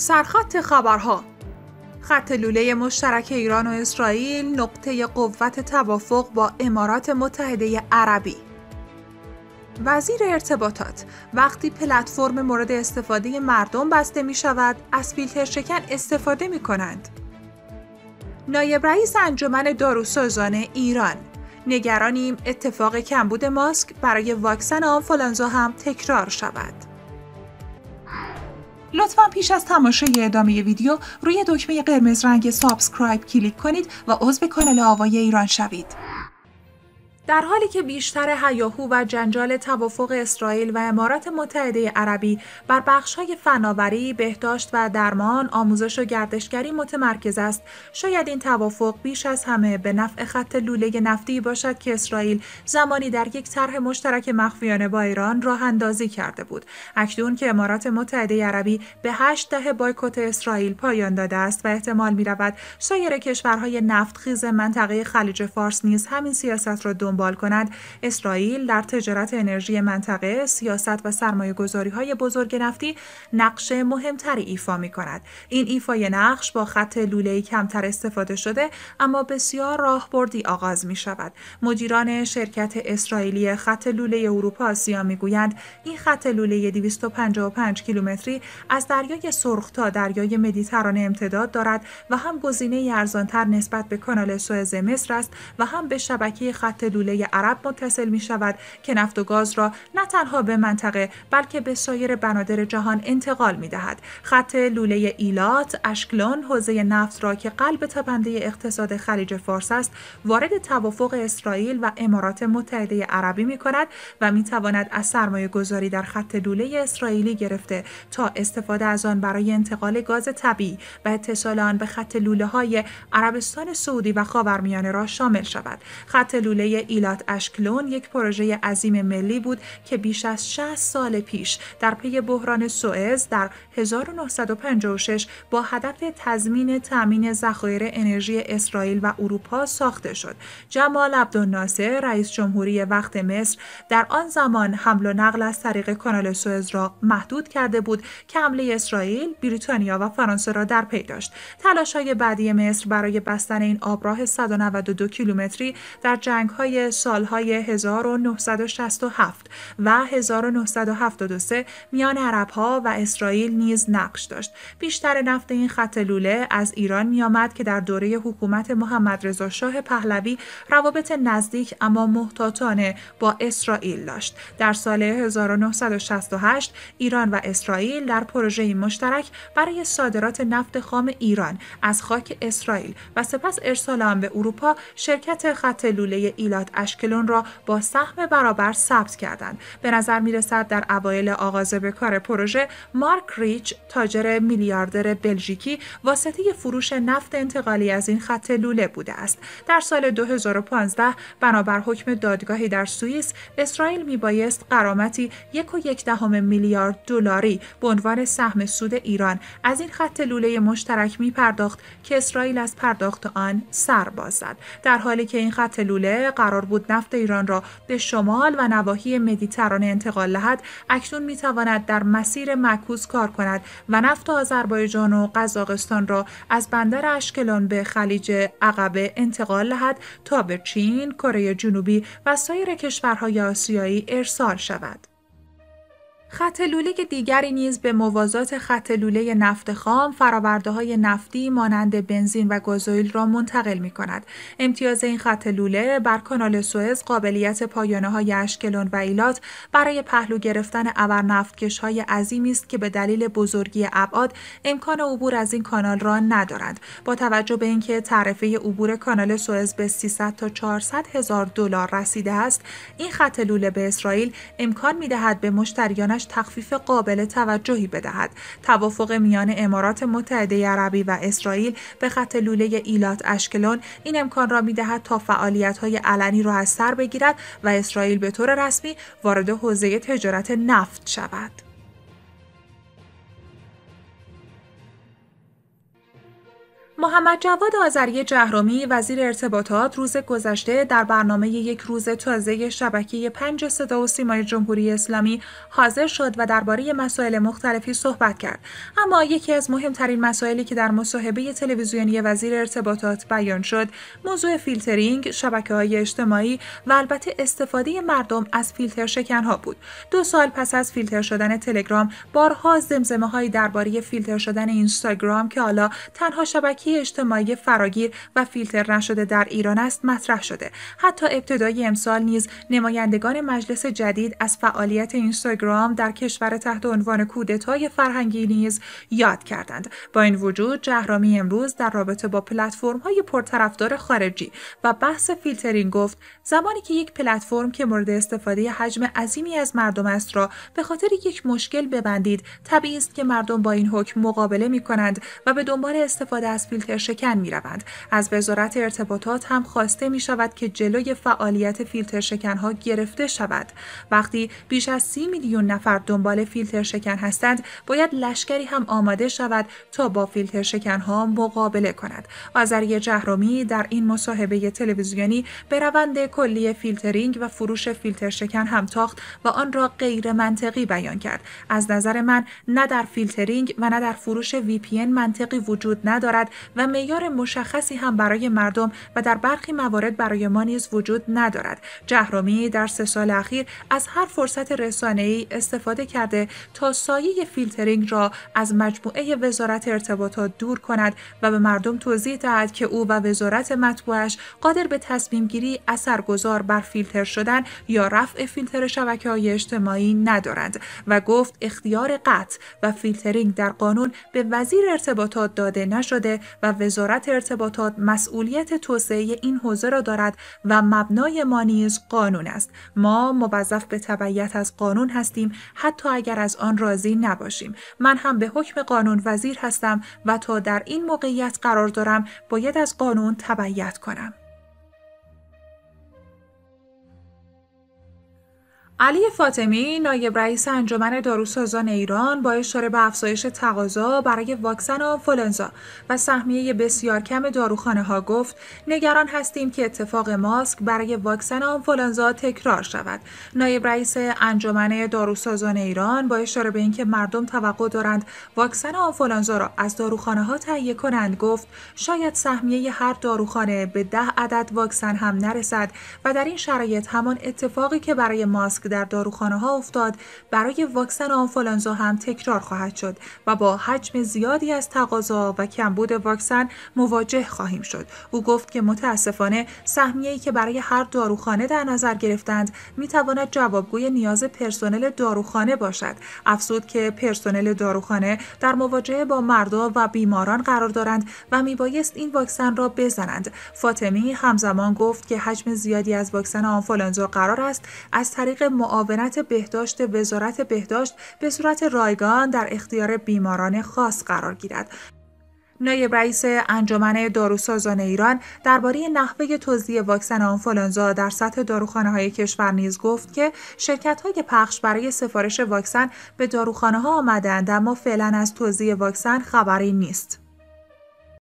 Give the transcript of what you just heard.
سرخط خبرها خط لوله مشترک ایران و اسرائیل نقطه قوت توافق با امارات متحده عربی وزیر ارتباطات وقتی پلتفرم مورد استفاده مردم بسته می شود از فیلتر شکن استفاده می کنند نایب رئیس انجمن داروسازان ایران نگرانیم اتفاق کمبود ماسک برای واکسن آنفولانزا هم تکرار شود لطفا پیش از تماشای ادامه ویدیو روی دکمه قرمز رنگ سابسکرایب کلیک کنید و عضو کانال آوای ایران شوید. در حالی که بیشتر هیاهو و جنجال توافق اسرائیل و امارات متحده عربی بر بخشهای فناوری، بهداشت و درمان، آموزش و گردشگری متمرکز است، شاید این توافق بیش از همه به نفع خط لوله نفتی باشد که اسرائیل زمانی در یک طرح مشترک مخفیانه با ایران راه اندازی کرده بود. اکنون که امارات متحده عربی به هشت دهه بایکوت اسرائیل پایان داده است و احتمال می رود سایر کشورهای نفتخیز منطقه خلیج فارس نیز همین سیاست را دنبال دنبال کند اسرائیل در تجارت انرژی منطقه سیاست و سرمایه گذاری های بزرگ نفتی نقش مهمتری ایفا می کند این ایفای نقش با خط لوله کمتر استفاده شده اما بسیار راهبردی آغاز می شود مدیران شرکت اسرائیلی خط لوله اروپا آسیا گویند این خط لوله 255 کیلومتری از دریای سرخ تا دریای مدیترانه امتداد دارد و هم گزینه ارزانتر نسبت به کانال سوئز مصر است و هم به شبکه خط لوله قبیله عرب متصل می شود که نفت و گاز را نه تنها به منطقه بلکه به سایر بنادر جهان انتقال می دهد. خط لوله ایلات، اشکلون، حوزه نفت را که قلب تپنده اقتصاد خلیج فارس است، وارد توافق اسرائیل و امارات متحده عربی می کند و می تواند از سرمایه گذاری در خط لوله اسرائیلی گرفته تا استفاده از آن برای انتقال گاز طبیعی و اتصال آن به خط لوله های عربستان سعودی و خاورمیانه را شامل شود. خط لوله ایلات اشکلون یک پروژه عظیم ملی بود که بیش از 60 سال پیش در پی بحران سوئز در 1956 با هدف تضمین تامین ذخایر انرژی اسرائیل و اروپا ساخته شد. جمال عبدالناصر رئیس جمهوری وقت مصر در آن زمان حمل و نقل از طریق کانال سوئز را محدود کرده بود که حمله اسرائیل بریتانیا و فرانسه را در پی داشت. تلاش‌های بعدی مصر برای بستن این آبراه 192 کیلومتری در جنگ‌های سالهای 1967 و 1973 میان عربها و اسرائیل نیز نقش داشت. بیشتر نفت این خط لوله از ایران میآمد که در دوره حکومت محمد رضا شاه پهلوی روابط نزدیک اما محتاطانه با اسرائیل داشت. در سال 1968 ایران و اسرائیل در پروژه مشترک برای صادرات نفت خام ایران از خاک اسرائیل و سپس ارسال آن به اروپا شرکت خط لوله ایلات اشکلون را با سهم برابر ثبت کردند. به نظر می رسد در اوایل آغاز به کار پروژه مارک ریچ تاجر میلیاردر بلژیکی واسطه فروش نفت انتقالی از این خط لوله بوده است. در سال 2015 بنابر حکم دادگاهی در سوئیس اسرائیل میبایست قرامتی یک و یک دهم میلیارد دلاری به عنوان سهم سود ایران از این خط لوله مشترک می پرداخت که اسرائیل از پرداخت آن سر باز در حالی که این خط لوله قرار قرار بود نفت ایران را به شمال و نواحی مدیترانه انتقال دهد اکنون میتواند در مسیر معکوس کار کند و نفت آذربایجان و قزاقستان را از بندر اشکلان به خلیج عقبه انتقال دهد تا به چین، کره جنوبی و سایر کشورهای آسیایی ارسال شود. خط لوله دیگری نیز به موازات خط لوله نفت خام فراورده های نفتی مانند بنزین و گازوئیل را منتقل می کند. امتیاز این خط لوله بر کانال سوئز قابلیت پایانه های اشکلون و ایلات برای پهلو گرفتن ابر نفتکش های عظیمی است که به دلیل بزرگی ابعاد امکان عبور از این کانال را ندارند. با توجه به اینکه تعرفه عبور کانال سوئز به 300 تا 400 هزار دلار رسیده است، این خط لوله به اسرائیل امکان می به مشتریان تخفیف قابل توجهی بدهد توافق میان امارات متحده عربی و اسرائیل به خط لوله ایلات اشکلون این امکان را میدهد تا فعالیت های علنی را از سر بگیرد و اسرائیل به طور رسمی وارد حوزه تجارت نفت شود محمد جواد آذری جهرامی وزیر ارتباطات روز گذشته در برنامه یک روز تازه شبکه پنج صدا و سیمای جمهوری اسلامی حاضر شد و درباره مسائل مختلفی صحبت کرد اما یکی از مهمترین مسائلی که در مصاحبه تلویزیونی وزیر ارتباطات بیان شد موضوع فیلترینگ شبکه های اجتماعی و البته استفاده مردم از فیلتر ها بود دو سال پس از فیلتر شدن تلگرام بارها زمزمه درباره فیلتر شدن اینستاگرام که حالا تنها شبکه اجتماعی فراگیر و فیلتر نشده در ایران است مطرح شده حتی ابتدای امسال نیز نمایندگان مجلس جدید از فعالیت اینستاگرام در کشور تحت عنوان کودتای فرهنگی نیز یاد کردند با این وجود جهرامی امروز در رابطه با پلتفرم های پرطرفدار خارجی و بحث فیلترینگ گفت زمانی که یک پلتفرم که مورد استفاده حجم عظیمی از مردم است را به خاطر یک مشکل ببندید طبیعی است که مردم با این حکم مقابله می کنند و به دنبال استفاده از فیلتر شکن می از وزارت ارتباطات هم خواسته می شود که جلوی فعالیت فیلتر شکن ها گرفته شود. وقتی بیش از سی میلیون نفر دنبال فیلتر شکن هستند، باید لشکری هم آماده شود تا با فیلتر شکن ها مقابله کند. آذری جهرومی در این مصاحبه تلویزیونی به روند کلی فیلترینگ و فروش فیلتر شکن هم تاخت و آن را غیر منطقی بیان کرد. از نظر من نه در فیلترینگ و نه در فروش وی پی منطقی وجود ندارد و معیار مشخصی هم برای مردم و در برخی موارد برای ما نیز وجود ندارد جهرومی در سه سال اخیر از هر فرصت رسانه ای استفاده کرده تا سایه فیلترینگ را از مجموعه وزارت ارتباطات دور کند و به مردم توضیح دهد که او و وزارت مطبوعش قادر به تصمیم گیری اثرگذار بر فیلتر شدن یا رفع فیلتر شبکه های اجتماعی ندارند و گفت اختیار قطع و فیلترینگ در قانون به وزیر ارتباطات داده نشده و وزارت ارتباطات مسئولیت توسعه این حوزه را دارد و مبنای ما نیز قانون است ما موظف به تبعیت از قانون هستیم حتی اگر از آن راضی نباشیم من هم به حکم قانون وزیر هستم و تا در این موقعیت قرار دارم باید از قانون تبعیت کنم علی فاطمی نایب رئیس انجمن داروسازان ایران با اشاره به افزایش تقاضا برای واکسن آنفولانزا و سهمیه بسیار کم داروخانه ها گفت نگران هستیم که اتفاق ماسک برای واکسن آنفولانزا تکرار شود نایب رئیس انجمن داروسازان ایران با اشاره به اینکه مردم توقع دارند واکسن آنفولانزا را از داروخانه ها تهیه کنند گفت شاید سهمیه هر داروخانه به ده عدد واکسن هم نرسد و در این شرایط همان اتفاقی که برای ماسک در داروخانه ها افتاد برای واکسن آنفولانزا هم تکرار خواهد شد و با حجم زیادی از تقاضا و کمبود واکسن مواجه خواهیم شد او گفت که متاسفانه سهمیه‌ای که برای هر داروخانه در نظر گرفتند میتواند جوابگوی نیاز پرسنل داروخانه باشد افزود که پرسنل داروخانه در مواجهه با مردا و بیماران قرار دارند و میبایست این واکسن را بزنند فاطمی همزمان گفت که حجم زیادی از واکسن آنفولانزا قرار است از طریق معاونت بهداشت وزارت بهداشت به صورت رایگان در اختیار بیماران خاص قرار گیرد نایب رئیس انجمن داروسازان ایران درباره نحوه توزیع واکسن آنفولانزا در سطح داروخانه های کشور نیز گفت که شرکت های پخش برای سفارش واکسن به داروخانه ها آمدند اما فعلا از توزیع واکسن خبری نیست.